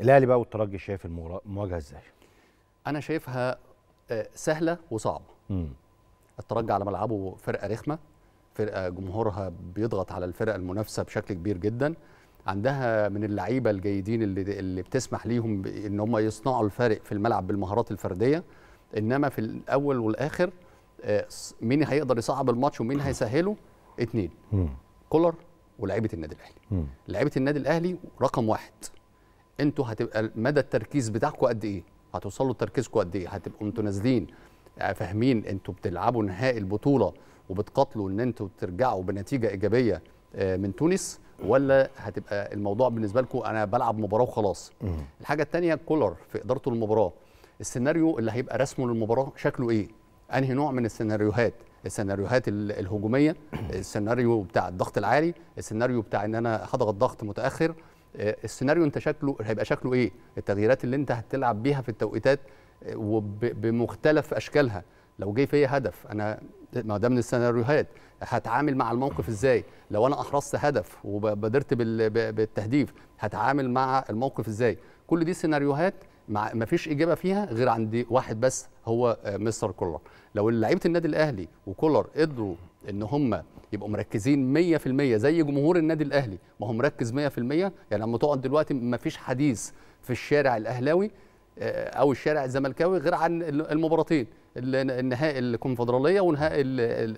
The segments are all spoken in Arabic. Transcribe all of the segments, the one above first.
الاهلي بقى والترجي شايف المواجهه ازاي؟ انا شايفها آه، سهله وصعبه. امم الترجي على ملعبه فرقه رخمه، فرقه جمهورها بيضغط على الفرقه المنافسه بشكل كبير جدا. عندها من اللعيبه الجيدين اللي اللي بتسمح ليهم ان هم يصنعوا الفارق في الملعب بالمهارات الفرديه انما في الاول والاخر آه، مين هيقدر يصعب الماتش ومين هيسهله؟ اتنين. كولر ولاعيبه النادي الاهلي. لعيبه النادي الاهلي رقم واحد انتوا هتبقى مدى التركيز بتاعكم قد ايه هتوصلوا لتركيزكم قد ايه هتبقوا انتوا نازلين آه، فاهمين انتوا بتلعبوا نهائي البطوله وبتقاتلوا ان انتوا ترجعوا بنتيجه ايجابيه آه، من تونس ولا هتبقى الموضوع بالنسبه لكم انا بلعب مباراه وخلاص الحاجه الثانيه كولر في ادارته المباراة السيناريو اللي هيبقى رسمه للمباراه شكله ايه انهي نوع من السيناريوهات السيناريوهات الهجوميه السيناريو بتاع الضغط العالي السيناريو بتاع ان انا هضغط ضغط متاخر آه، السيناريو انت شكله هيبقى شكله ايه التغييرات اللي انت هتلعب بيها في التوقيتات آه، وبمختلف اشكالها لو جه فيا هدف انا ما ده من السيناريوهات هتعامل مع الموقف ازاي لو انا احرزت هدف وبادرت بالتهديف هتعامل مع الموقف ازاي كل دي سيناريوهات مع ما فيش اجابه فيها غير عند واحد بس هو آه، مستر كولر لو لعيبه النادي الاهلي وكولر قدروا ان هم يبقوا مركزين 100% زي جمهور النادي الاهلي ما هو مركز 100% يعني لما تقعد دلوقتي ما فيش حديث في الشارع الاهلاوي آه، او الشارع الزملكاوي غير عن المباراتين النهائي الكونفدراليه ونهائي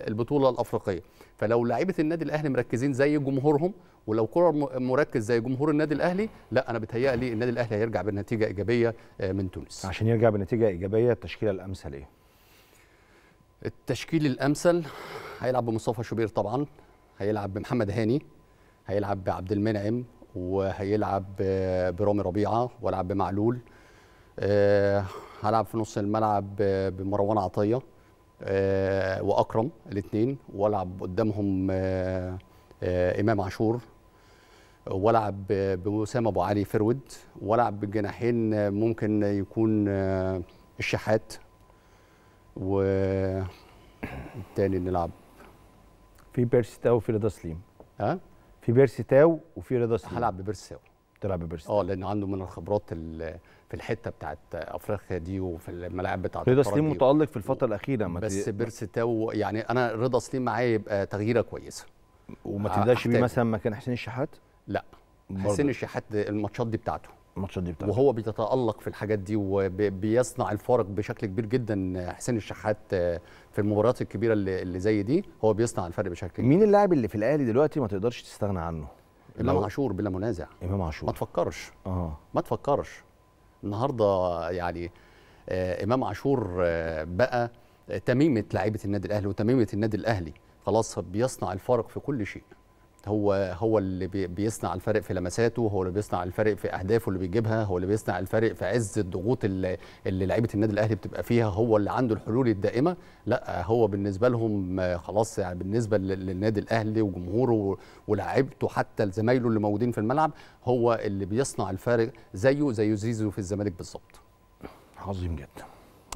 البطوله الافريقيه فلو لعيبه النادي الاهلي مركزين زي جمهورهم ولو كره مركز زي جمهور النادي الاهلي لا انا لي النادي الاهلي هيرجع بنتيجه ايجابيه آه، من تونس عشان يرجع بنتيجه ايجابيه التشكيله الامثل ايه التشكيل الامثل هيلعب بمصطفى شوبير طبعا هيلعب بمحمد هاني هيلعب بعبد المنعم وهيلعب برامي ربيعه ولعب بمعلول آه، هلعب في نص الملعب بمروان عطيه آه، واكرم الاثنين والعب قدامهم آه، امام عاشور والعب بوسام ابو علي فرود والعب بالجناحين ممكن يكون الشحات و نلعب في بيرسي تاو وفي رضا سليم ها في بيرسي تاو وفي رضا سليم هلعب ببيرسي تاو بتلعب بيرسي اه لان عنده من الخبرات في الحته بتاعت افريقيا دي وفي الملاعب بتاعت رضا سليم متالق في الفتره الاخيره ما بس تاو يعني انا رضا سليم معايا يبقى تغييره كويسه وما تبداش بيه مثلا مكان حسين الشحات لا برضه. حسين الشحات الماتشات دي بتاعته الماتشات دي بتاعته وهو بيتالق في الحاجات دي وبيصنع الفارق بشكل كبير جدا حسين الشحات آه، في المباريات الكبيره اللي زي دي هو بيصنع الفرق بشكل كبير مين اللاعب اللي في الاهلي دلوقتي ما تقدرش تستغنى عنه امام عاشور بلا منازع امام عاشور ما تفكرش اه ما تفكرش النهارده يعني آه امام عاشور آه بقى تميمه لعيبه النادي الاهلي وتميمه النادي الاهلي خلاص بيصنع الفارق في كل شيء هو هو اللي بيصنع الفرق في لمساته هو اللي بيصنع الفرق في اهدافه اللي بيجيبها هو اللي بيصنع الفرق في عز الضغوط اللي, اللي لعيبه النادي الاهلي بتبقى فيها هو اللي عنده الحلول الدائمه لا هو بالنسبه لهم خلاص يعني بالنسبه للنادي الاهلي وجمهوره ولاعيبته حتى زمايله اللي موجودين في الملعب هو اللي بيصنع الفارق زيه زي زيزو في الزمالك بالظبط عظيم جدا